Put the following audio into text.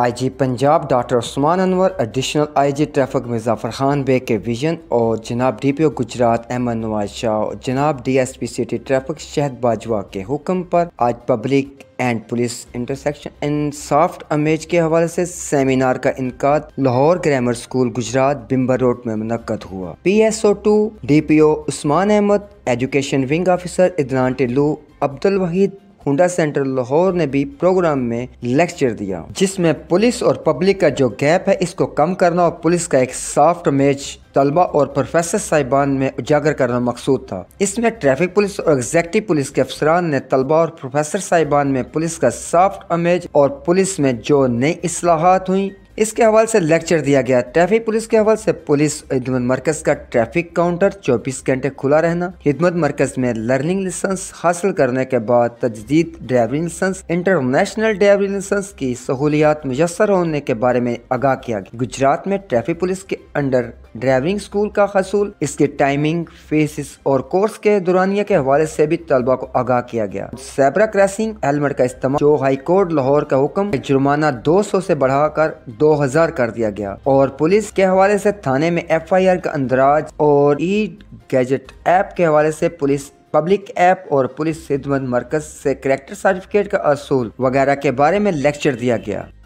आई G Punjab doctor Usman Anwar additional G traffic मिर्ज़ाफर खान बे के विजन और जनाब D P O Gujrat Ahmad Nawaz Shah और जनाब पी सिटी ट्रैफिक शहद बाजवा के हुक्म पर आज public and police intersection and soft image के हवाले से सेमिनार का इनका Lahore grammar school Gujrat Bhimber road में मुनद हुआ P S O to D P O Usman Ahmad education wing officer Adnan Tillu Abdul Waheed Huda centre Lahore ने भी प्रोग्राम में लेक्चर दिया जिसमें पुलिस और पब्लिक का जो गैप है इसको कम करना और पुलिस का एक सॉफ्ट मेज तलबा और प्रोफेसर साहिबान में उजागर करना मकसूद था इसमें ट्रैफिक पुलिस और एग्जेक्टिव पुलिस के अफसरान ने तलबा और प्रोफेसर साहिबान में पुलिस का सॉफ्ट अमेज और पुलिस में जो नई असलाहत हुई इसके हवाले से लेक्चर दिया गया ट्रैफिक पुलिस के हवाले से पुलिस हिदमत मरकज का ट्रैफिक काउंटर 24 घंटे खुला रहना हिदमत मरकज में लर्निंग लाइसेंस हासिल करने के बाद तजदीद driving licence international driving licence की सहूलियात मुयसर होने के बारे में आगाह किया गया गुजरात में ट्रैफिक पुलिस के अंडर ड्राइविंग स्कूल का हसूल इसके टाइमिंग फेसिस और कोर्स के दुरानिया के हवाले से भी तलबा को आगाह किया गया सैबरा क्रैसिंग हेलमेट का इस्तेमाल जो हाई कोर्ट लाहौर का हुक्म जुर्माना 200 से बढ़ाकर 2000 कर दिया गया और पुलिस के हवाले से थाने में आर का अंदराज और ई गैजेट ऐप के हवाले से पुलिस पब्लिक ऐप और पुलिस खिदमत मरकज से करेक्टर सर्टिफिकेट का असूल वगैरह के बारे में लेक्चर दिया गया